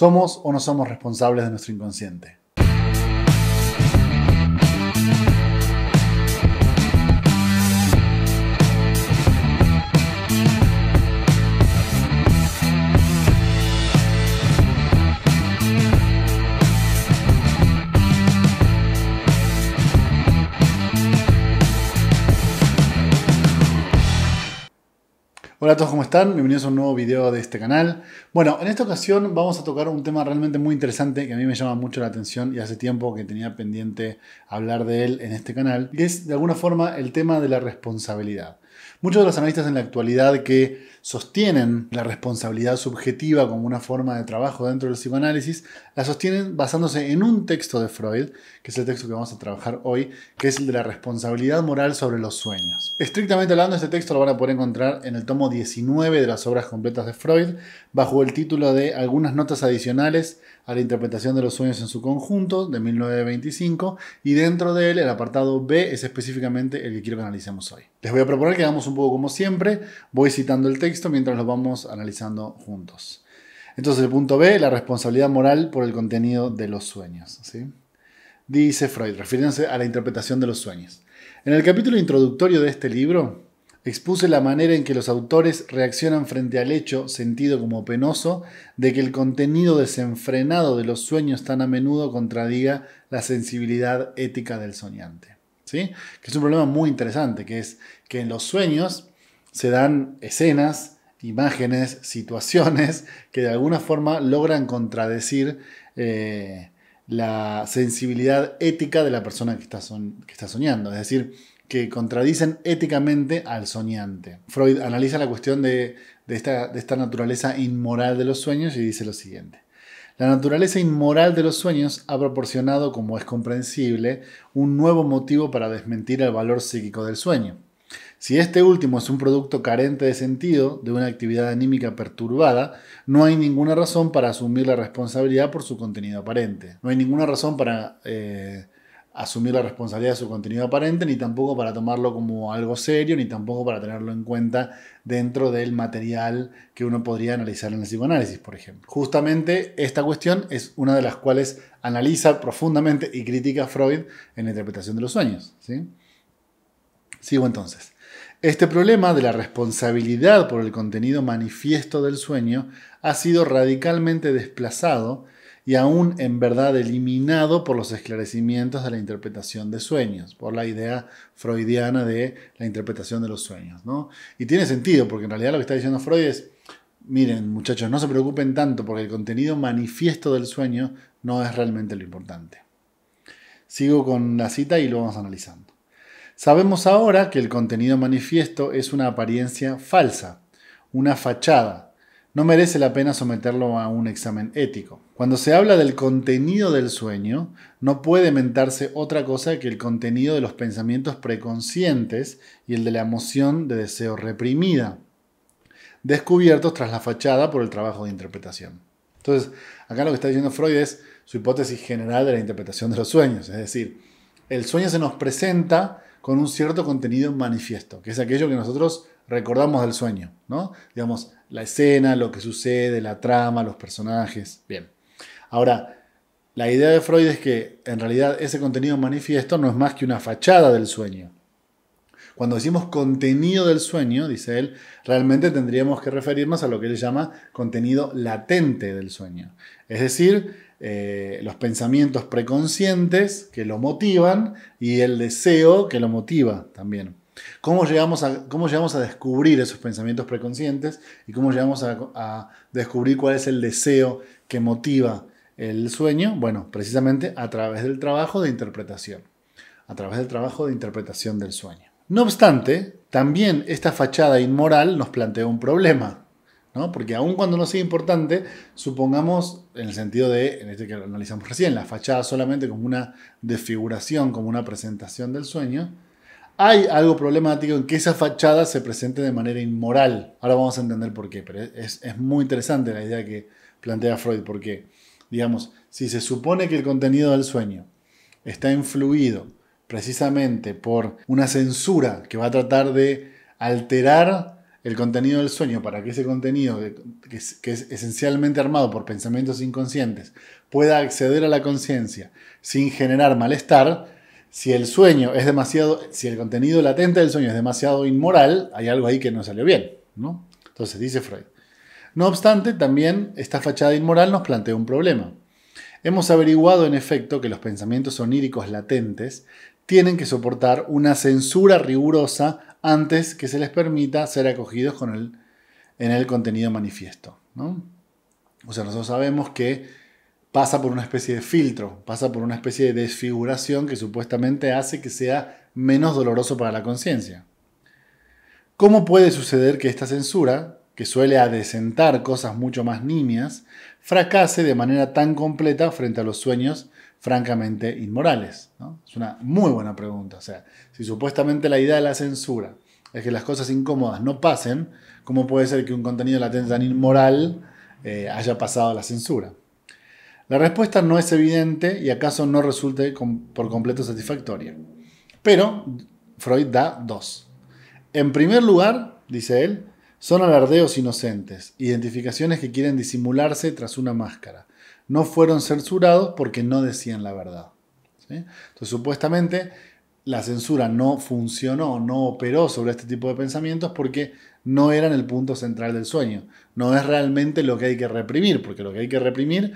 ¿Somos o no somos responsables de nuestro inconsciente? Hola a todos, ¿cómo están? Bienvenidos a un nuevo video de este canal. Bueno, en esta ocasión vamos a tocar un tema realmente muy interesante que a mí me llama mucho la atención y hace tiempo que tenía pendiente hablar de él en este canal, y es de alguna forma el tema de la responsabilidad. Muchos de los analistas en la actualidad que sostienen la responsabilidad subjetiva como una forma de trabajo dentro del psicoanálisis, la sostienen basándose en un texto de Freud, que es el texto que vamos a trabajar hoy, que es el de la responsabilidad moral sobre los sueños. Estrictamente hablando, este texto lo van a poder encontrar en el tomo 19 de las obras completas de Freud, bajo el título de Algunas notas adicionales a la interpretación de los sueños en su conjunto, de 1925, y dentro de él, el apartado B es específicamente el que quiero que analicemos hoy. Les voy a proponer que un poco como siempre, voy citando el texto mientras lo vamos analizando juntos. Entonces el punto B, la responsabilidad moral por el contenido de los sueños. Dice Freud, refiriéndose a la interpretación de los sueños. En el capítulo introductorio de este libro, expuse la manera en que los autores reaccionan frente al hecho, sentido como penoso, de que el contenido desenfrenado de los sueños tan a menudo contradiga la sensibilidad ética del soñante. Que es un problema muy interesante, que es que en los sueños se dan escenas, imágenes, situaciones que de alguna forma logran contradecir eh, la sensibilidad ética de la persona que está, soñando. Es decir, que contradicen éticamente al soñante. Freud analiza la cuestión de esta naturaleza inmoral de los sueños y dice lo siguiente. La naturaleza inmoral de los sueños ha proporcionado, como es comprensible, un nuevo motivo para desmentir el valor psíquico del sueño. Si este último es un producto carente de sentido, de una actividad anímica perturbada, no hay ninguna razón para asumir la responsabilidad por su contenido aparente. No hay ninguna razón para eh, asumir la responsabilidad de su contenido aparente, ni tampoco para tomarlo como algo serio, ni tampoco para tenerlo en cuenta dentro del material que uno podría analizar en el psicoanálisis, por ejemplo. Justamente esta cuestión es una de las cuales analiza profundamente y critica Freud en la interpretación de los sueños. ¿sí? Sigo entonces. Este problema de la responsabilidad por el contenido manifiesto del sueño ha sido radicalmente desplazado y aún en verdad eliminado por los esclarecimientos de la interpretación de sueños, por la idea freudiana de la interpretación de los sueños. ¿no? Y tiene sentido, porque en realidad lo que está diciendo Freud es, miren muchachos, no se preocupen tanto porque el contenido manifiesto del sueño no es realmente lo importante. Sigo con la cita y lo vamos analizando. Sabemos ahora que el contenido manifiesto es una apariencia falsa, una fachada, no merece la pena someterlo a un examen ético. Cuando se habla del contenido del sueño, no puede mentarse otra cosa que el contenido de los pensamientos preconscientes y el de la emoción de deseo reprimida, descubiertos tras la fachada por el trabajo de interpretación. Entonces, acá lo que está diciendo Freud es su hipótesis general de la interpretación de los sueños, es decir, el sueño se nos presenta con un cierto contenido manifiesto, que es aquello que nosotros recordamos del sueño, ¿no? Digamos, la escena, lo que sucede, la trama, los personajes. Bien. Ahora, la idea de Freud es que en realidad ese contenido manifiesto no es más que una fachada del sueño. Cuando decimos contenido del sueño, dice él, realmente tendríamos que referirnos a lo que él llama contenido latente del sueño. Es decir, eh, los pensamientos preconscientes que lo motivan y el deseo que lo motiva también. ¿Cómo llegamos, a, ¿Cómo llegamos a descubrir esos pensamientos preconscientes y cómo llegamos a, descubrir cuál es el deseo que motiva el sueño? Bueno, precisamente a través del trabajo de interpretación, a través del trabajo de interpretación del sueño. No obstante, también esta fachada inmoral nos plantea un problema, ¿no? porque aun cuando no sea importante, supongamos, en el sentido de, en este que analizamos recién, la fachada solamente como una desfiguración, como una presentación del sueño, hay algo problemático en que esa fachada se presente de manera inmoral. Ahora vamos a entender por qué, pero es, muy interesante la idea que plantea Freud, porque, digamos, si se supone que el contenido del sueño está influido precisamente por una censura que va a tratar de alterar el contenido del sueño para que ese contenido, que es esencialmente armado por pensamientos inconscientes, pueda acceder a la conciencia sin generar malestar, si el sueño es demasiado, si el contenido latente del sueño es demasiado inmoral, hay algo ahí que no salió bien, ¿no? Entonces dice Freud. No obstante, también esta fachada inmoral nos plantea un problema. Hemos averiguado en efecto que los pensamientos oníricos latentes tienen que soportar una censura rigurosa antes que se les permita ser acogidos con en el contenido manifiesto. ¿no? O sea, nosotros sabemos que pasa por una especie de filtro, pasa por una especie de desfiguración que supuestamente hace que sea menos doloroso para la conciencia. ¿Cómo puede suceder que esta censura, que suele adecentar cosas mucho más nimias, fracase de manera tan completa frente a los sueños francamente inmorales? Es una muy buena pregunta. O sea, si supuestamente la idea de la censura es que las cosas incómodas no pasen, ¿cómo puede ser que un contenido latente tan inmoral eh, haya pasado a la censura? La respuesta no es evidente y acaso no resulte por completo satisfactoria. Pero Freud da dos. En primer lugar, dice él, son alardeos inocentes, identificaciones que quieren disimularse tras una máscara. No fueron censurados porque no decían la verdad. Entonces, supuestamente, la censura no funcionó, no operó sobre este tipo de pensamientos porque no eran el punto central del sueño. No es realmente lo que hay que reprimir, porque lo que hay que reprimir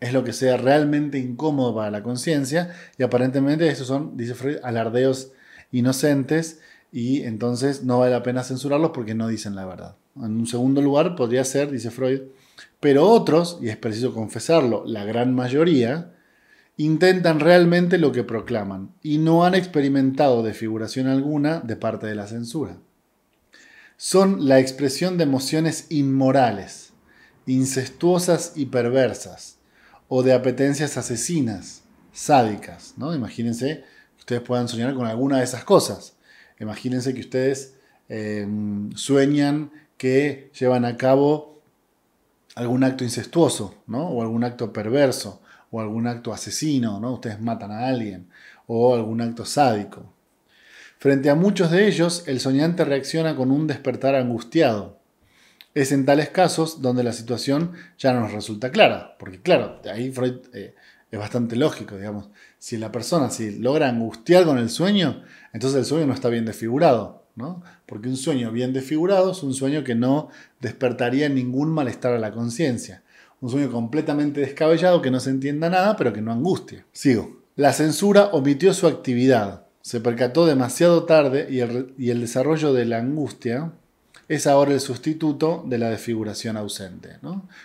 es lo que sea realmente incómodo para la conciencia y aparentemente estos son, dice Freud, alardeos inocentes y entonces no vale la pena censurarlos porque no dicen la verdad. En un segundo lugar podría ser, dice Freud, pero otros, y es preciso confesarlo, la gran mayoría, intentan realmente lo que proclaman y no han experimentado desfiguración alguna de parte de la censura. Son la expresión de emociones inmorales, incestuosas y perversas, o de apetencias asesinas, sádicas. ¿no? Imagínense que ustedes puedan soñar con alguna de esas cosas. Imagínense que ustedes em, sueñan que llevan a cabo algún acto incestuoso, ¿no? o algún acto perverso, o algún acto asesino, ¿no? ustedes matan a alguien, o algún acto sádico. Frente a muchos de ellos, el soñante reacciona con un despertar angustiado, es en tales casos donde la situación ya nos resulta clara, porque claro, ahí Freud eh, es bastante lógico, digamos, si la persona si logra angustiar con el sueño, entonces el sueño no está bien desfigurado, ¿no? Porque un sueño bien desfigurado es un sueño que no despertaría ningún malestar a la conciencia, un sueño completamente descabellado que no se entienda nada, pero que no angustia. Sigo. La censura omitió su actividad, se percató demasiado tarde y el desarrollo de la angustia es ahora el sustituto de la desfiguración ausente.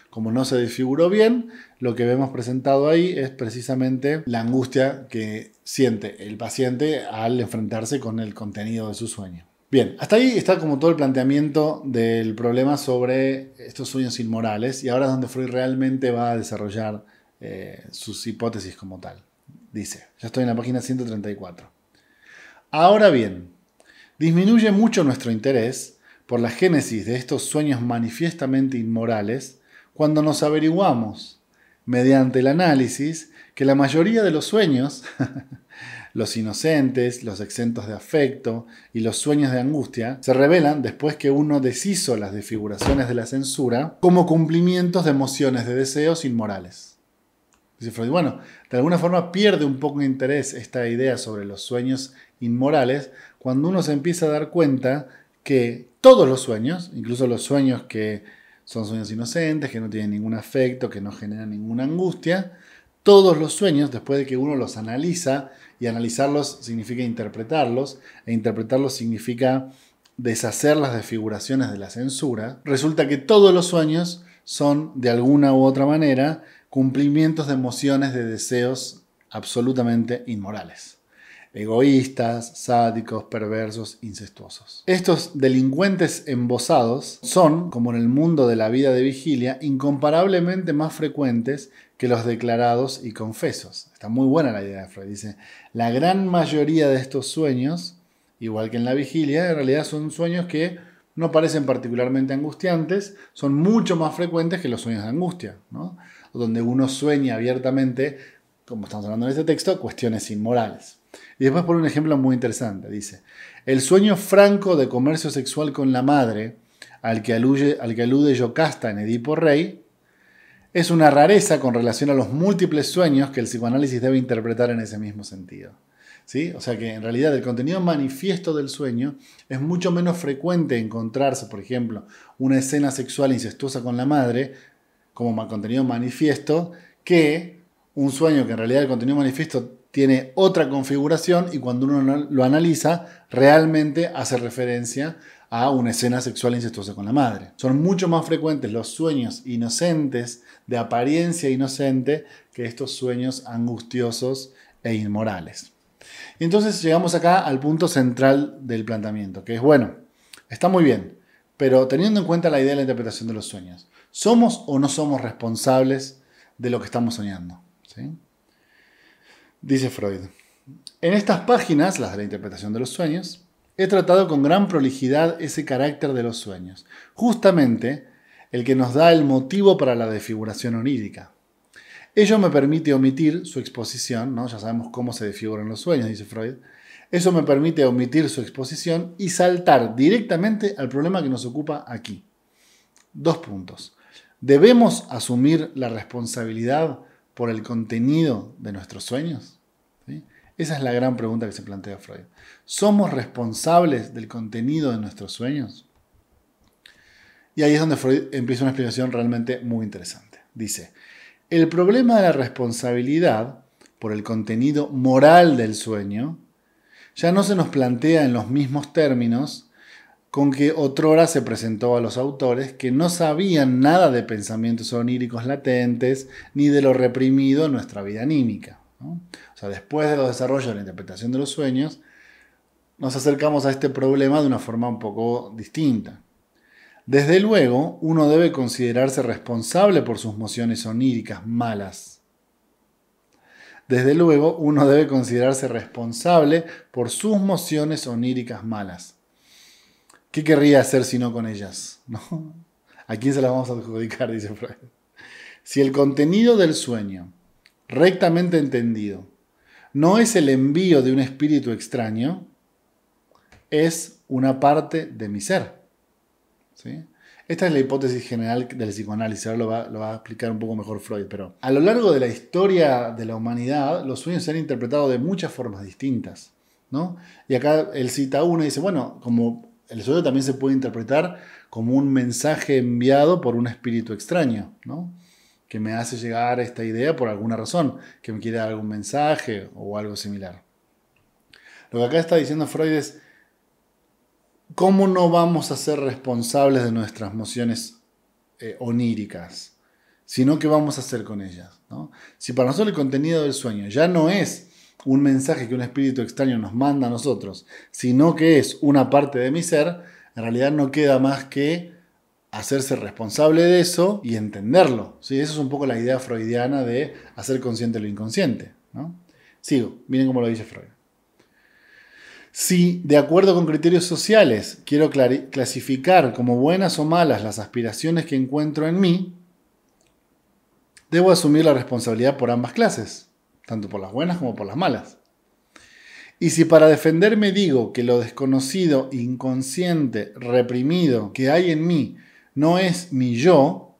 Como no se desfiguró bien, lo que vemos presentado ahí es precisamente la angustia que siente el paciente al enfrentarse con el contenido de su sueño. Bien, hasta ahí está como todo el planteamiento del problema sobre estos sueños inmorales y ahora es donde Freud realmente va a desarrollar eh, sus hipótesis como tal. Dice, ya estoy en la página 134. Ahora bien, disminuye mucho nuestro interés por la génesis de estos sueños manifiestamente inmorales cuando nos averiguamos, mediante el análisis, que la mayoría de los sueños, los inocentes, los exentos de afecto y los sueños de angustia, se revelan después que uno deshizo las desfiguraciones de la censura como cumplimientos de emociones de deseos inmorales. Freud, bueno, de alguna forma pierde un poco de interés esta idea sobre los sueños inmorales cuando uno se empieza a dar cuenta que todos los sueños, incluso los sueños que son sueños inocentes, que no tienen ningún afecto, que no generan ninguna angustia, todos los sueños, después de que uno los analiza, y analizarlos significa interpretarlos, e interpretarlos significa deshacer las desfiguraciones de la censura, resulta que todos los sueños son, de alguna u otra manera, cumplimientos de emociones, de deseos absolutamente inmorales egoístas, sádicos, perversos, incestuosos. Estos delincuentes embosados son, como en el mundo de la vida de vigilia, incomparablemente más frecuentes que los declarados y confesos. Está muy buena la idea de Freud. Dice, la gran mayoría de estos sueños, igual que en la vigilia, en realidad son sueños que no parecen particularmente angustiantes, son mucho más frecuentes que los sueños de angustia, donde uno sueña abiertamente, como estamos hablando en este texto, cuestiones inmorales. Y después pone un ejemplo muy interesante. Dice, el sueño franco de comercio sexual con la madre, al que, alude, al que alude Yocasta en Edipo Rey, es una rareza con relación a los múltiples sueños que el psicoanálisis debe interpretar en ese mismo sentido. ¿Sí? O sea que en realidad el contenido manifiesto del sueño es mucho menos frecuente encontrarse, por ejemplo, una escena sexual incestuosa con la madre como contenido manifiesto que un sueño que en realidad el contenido manifiesto tiene otra configuración y cuando uno lo analiza, realmente hace referencia a una escena sexual incestuosa con la madre. Son mucho más frecuentes los sueños inocentes, de apariencia inocente, que estos sueños angustiosos e inmorales. Y entonces llegamos acá al punto central del planteamiento, que es, bueno, está muy bien, pero teniendo en cuenta la idea de la interpretación de los sueños, ¿somos o no somos responsables de lo que estamos soñando? ¿Sí? Dice Freud, en estas páginas, las de la interpretación de los sueños, he tratado con gran prolijidad ese carácter de los sueños, justamente el que nos da el motivo para la desfiguración onírica. Ello me permite omitir su exposición, ¿no? ya sabemos cómo se desfiguran los sueños, dice Freud, eso me permite omitir su exposición y saltar directamente al problema que nos ocupa aquí. Dos puntos. ¿Debemos asumir la responsabilidad por el contenido de nuestros sueños? Esa es la gran pregunta que se plantea Freud. ¿Somos responsables del contenido de nuestros sueños? Y ahí es donde Freud empieza una explicación realmente muy interesante. Dice, el problema de la responsabilidad por el contenido moral del sueño ya no se nos plantea en los mismos términos con que otrora se presentó a los autores que no sabían nada de pensamientos oníricos latentes ni de lo reprimido en nuestra vida anímica. O sea, después de los desarrollos de la interpretación de los sueños, nos acercamos a este problema de una forma un poco distinta. Desde luego, uno debe considerarse responsable por sus mociones oníricas malas. Desde luego, uno debe considerarse responsable por sus mociones oníricas malas. ¿Qué querría hacer si no con ellas? ¿A quién se las vamos a adjudicar? Dice Freud. Si el contenido del sueño, rectamente entendido, no es el envío de un espíritu extraño, es una parte de mi ser. ¿Sí? Esta es la hipótesis general del psicoanálisis, ahora lo va, a explicar un poco mejor Freud, pero a lo largo de la historia de la humanidad, los sueños se han interpretado de muchas formas distintas. ¿no? Y acá él cita uno y dice, bueno, como el sueño también se puede interpretar como un mensaje enviado por un espíritu extraño, que me hace llegar esta idea por alguna razón, que me quiere dar algún mensaje o algo similar. Lo que acá está diciendo Freud es, ¿cómo no vamos a ser responsables de nuestras emociones eh, oníricas? Sino que vamos a hacer con ellas. Si para nosotros el contenido del sueño ya no es un mensaje que un espíritu extraño nos manda a nosotros, sino que es una parte de mi ser, en realidad no queda más que hacerse responsable de eso y entenderlo. ¿sí? Esa es un poco la idea freudiana de hacer consciente lo inconsciente. ¿no? Sigo, miren cómo lo dice Freud. Si, de acuerdo con criterios sociales, quiero clasificar como buenas o malas las aspiraciones que encuentro en mí, debo asumir la responsabilidad por ambas clases tanto por las buenas como por las malas. Y si para defenderme digo que lo desconocido, inconsciente, reprimido que hay en mí no es mi yo,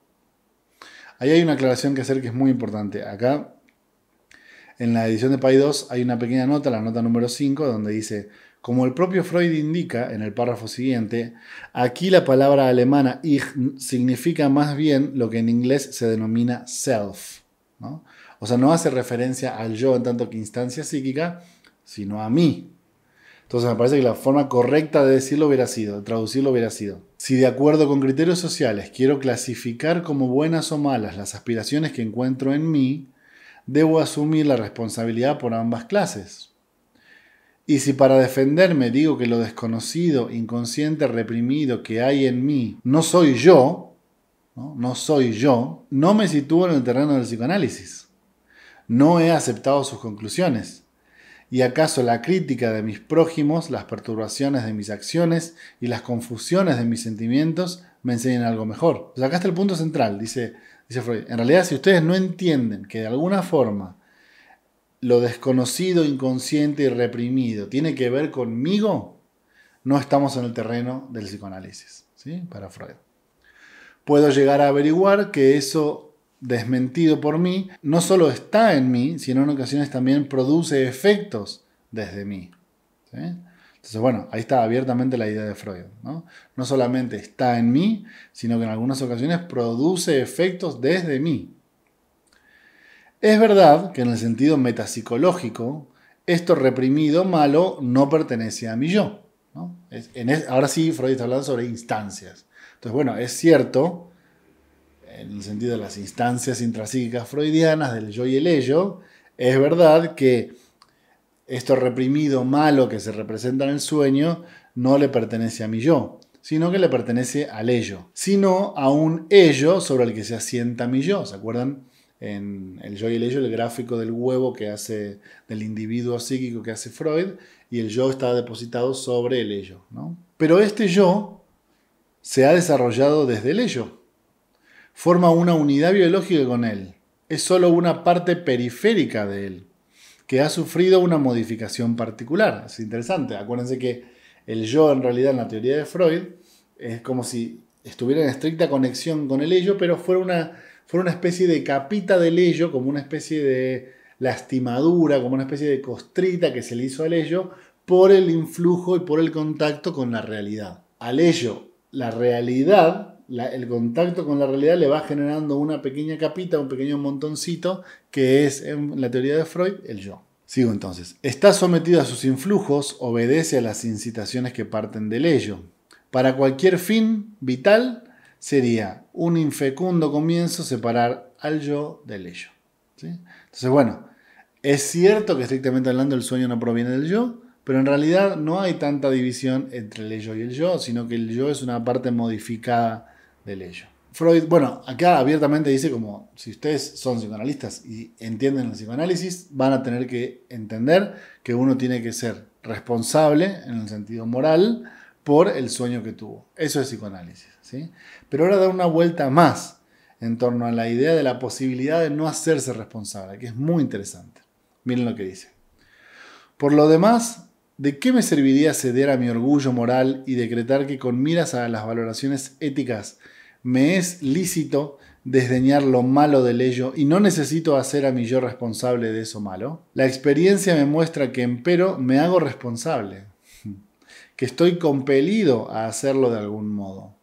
ahí hay una aclaración que hacer que es muy importante. Acá, en la edición de PAI 2, hay una pequeña nota, la nota número 5, donde dice, como el propio Freud indica en el párrafo siguiente, aquí la palabra alemana ich significa más bien lo que en inglés se denomina self. ¿no? O sea, no hace referencia al yo en tanto que instancia psíquica, sino a mí. Entonces me parece que la forma correcta de decirlo hubiera sido, de traducirlo hubiera sido. Si de acuerdo con criterios sociales quiero clasificar como buenas o malas las aspiraciones que encuentro en mí, debo asumir la responsabilidad por ambas clases. Y si para defenderme digo que lo desconocido, inconsciente, reprimido que hay en mí no soy yo, no, no soy yo, no me sitúo en el terreno del psicoanálisis no he aceptado sus conclusiones. ¿Y acaso la crítica de mis prójimos, las perturbaciones de mis acciones y las confusiones de mis sentimientos me enseñan algo mejor? Pues acá está el punto central, dice, dice Freud. En realidad, si ustedes no entienden que de alguna forma lo desconocido, inconsciente y reprimido tiene que ver conmigo, no estamos en el terreno del psicoanálisis, ¿sí? Para Freud. Puedo llegar a averiguar que eso desmentido por mí, no solo está en mí, sino en ocasiones también produce efectos desde mí. Entonces, bueno, ahí está abiertamente la idea de Freud. ¿no? solamente está en mí, sino que en algunas ocasiones produce efectos desde mí. Es verdad que en el sentido metapsicológico, esto reprimido, malo, no pertenece a mi yo. ¿no? en ahora sí, Freud está hablando sobre instancias. Entonces, bueno, es cierto en el sentido de las instancias intrasíquicas freudianas, del yo y el ello, es verdad que esto reprimido malo que se representa en el sueño no le pertenece a mi yo, sino que le pertenece al ello, sino a un ello sobre el que se asienta mi yo. ¿Se acuerdan? En el yo y el ello, el gráfico del huevo que hace, del individuo psíquico que hace Freud, y el yo está depositado sobre el ello. ¿no? Pero este yo se ha desarrollado desde el ello forma una unidad biológica con él. Es solo una parte periférica de él, que ha sufrido una modificación particular. Es interesante. Acuérdense que el yo, en realidad, en la teoría de Freud, es como si estuviera en estricta conexión con el ello, pero fuera una, fuera una especie de capita del ello, como una especie de lastimadura, como una especie de costrita que se le hizo al ello por el influjo y por el contacto con la realidad. Al ello, la realidad el contacto con la realidad le va generando una pequeña capita, un pequeño montoncito, que es en la teoría de Freud el yo. Sigo entonces. Está sometido a sus influjos, obedece a las incitaciones que parten del ello. Para cualquier fin vital sería un infecundo comienzo separar al yo del ello. Entonces, bueno, es cierto que estrictamente hablando el sueño no proviene del yo, pero en realidad no hay tanta división entre el ello y el yo, sino que el yo es una parte modificada Freud, bueno, acá abiertamente dice como si ustedes son psicoanalistas y entienden el psicoanálisis, van a tener que entender que uno tiene que ser responsable en el sentido moral por el sueño que tuvo. Eso es psicoanálisis. ¿sí? Pero ahora da una vuelta más en torno a la idea de la posibilidad de no hacerse responsable, que es muy interesante. Miren lo que dice. Por lo demás, ¿de qué me serviría ceder a mi orgullo moral y decretar que con miras a las valoraciones éticas me es lícito desdeñar lo malo del ello y no necesito hacer a mi yo responsable de eso malo? La experiencia me muestra que empero me hago responsable, que estoy compelido a hacerlo de algún modo.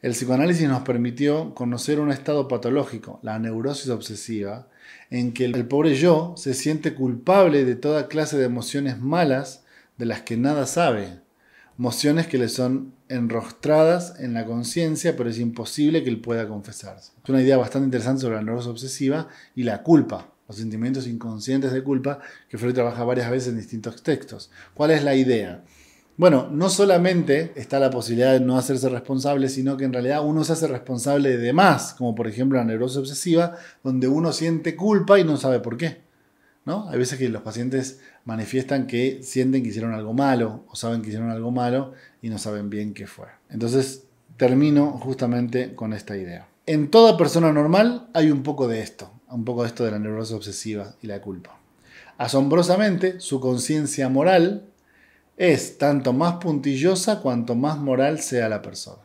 El psicoanálisis nos permitió conocer un estado patológico, la neurosis obsesiva, en que el pobre yo se siente culpable de toda clase de emociones malas de las que nada sabe, emociones que le son enrostradas en la conciencia, pero es imposible que él pueda confesarse. Es una idea bastante interesante sobre la neurosis obsesiva y la culpa, los sentimientos inconscientes de culpa, que Freud trabaja varias veces en distintos textos. ¿Cuál es la idea? Bueno, no solamente está la posibilidad de no hacerse responsable, sino que en realidad uno se hace responsable de más, como por ejemplo la neurosis obsesiva, donde uno siente culpa y no sabe por qué. Hay veces que los pacientes manifiestan que sienten que hicieron algo malo o saben que hicieron algo malo y no saben bien qué fue. Entonces termino justamente con esta idea. En toda persona normal hay un poco de esto, un poco de esto de la neurosis obsesiva y la culpa. Asombrosamente, su conciencia moral es tanto más puntillosa cuanto más moral sea la persona.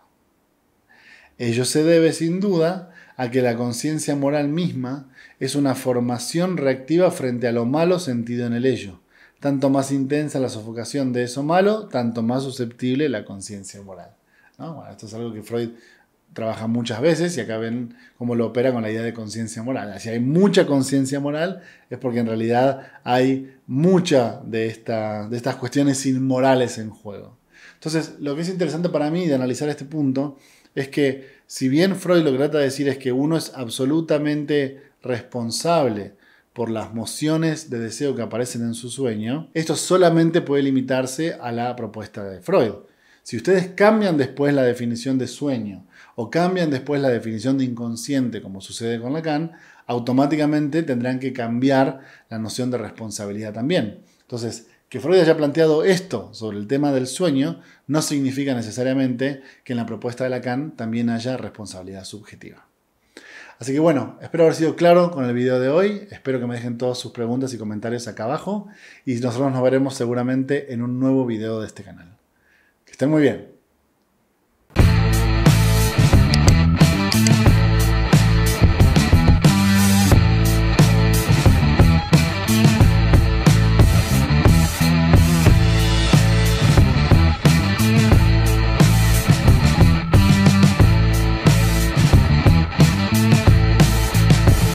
Ello se debe, sin duda, a que la conciencia moral misma es una formación reactiva frente a lo malo sentido en el ello. Tanto más intensa la sofocación de eso malo, tanto más susceptible la conciencia moral. esto es algo que Freud trabaja muchas veces y acá ven cómo lo opera con la idea de conciencia moral. Si hay mucha conciencia moral es porque en realidad hay mucha de estas cuestiones inmorales en juego. Entonces, lo que es interesante para mí de analizar este punto es que si bien Freud lo que trata de decir es que uno es absolutamente responsable por las mociones de deseo que aparecen en su sueño, esto solamente puede limitarse a la propuesta de Freud. Si ustedes cambian después la definición de sueño o cambian después la definición de inconsciente, como sucede con Lacan, automáticamente tendrán que cambiar la noción de responsabilidad también. Entonces, que Freud haya planteado esto sobre el tema del sueño no significa necesariamente que en la propuesta de Lacan también haya responsabilidad subjetiva. Así que bueno, espero haber sido claro con el video de hoy, espero que me dejen todas sus preguntas y comentarios acá abajo y nosotros nos veremos seguramente en un nuevo video de este canal. Que estén muy bien.